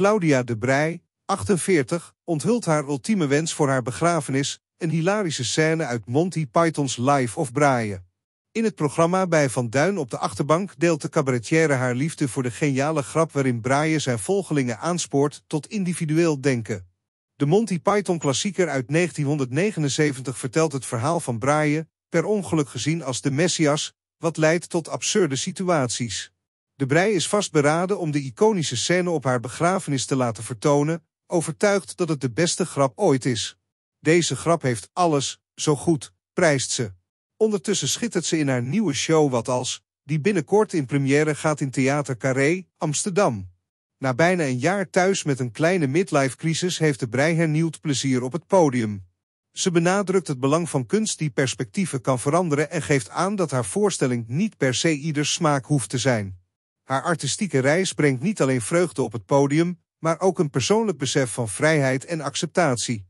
Claudia de Brij, 48, onthult haar ultieme wens voor haar begrafenis, een hilarische scène uit Monty Python's Life of Braaien. In het programma bij Van Duin op de achterbank deelt de cabaretière haar liefde voor de geniale grap waarin Braaien zijn volgelingen aanspoort tot individueel denken. De Monty Python klassieker uit 1979 vertelt het verhaal van Braaien, per ongeluk gezien als de Messias, wat leidt tot absurde situaties. De Brij is vastberaden om de iconische scène op haar begrafenis te laten vertonen, overtuigd dat het de beste grap ooit is. Deze grap heeft alles, zo goed, prijst ze. Ondertussen schittert ze in haar nieuwe show Wat Als, die binnenkort in première gaat in Theater Carré, Amsterdam. Na bijna een jaar thuis met een kleine midlife-crisis heeft de Brij hernieuwd plezier op het podium. Ze benadrukt het belang van kunst die perspectieven kan veranderen en geeft aan dat haar voorstelling niet per se ieders smaak hoeft te zijn. Haar artistieke reis brengt niet alleen vreugde op het podium, maar ook een persoonlijk besef van vrijheid en acceptatie.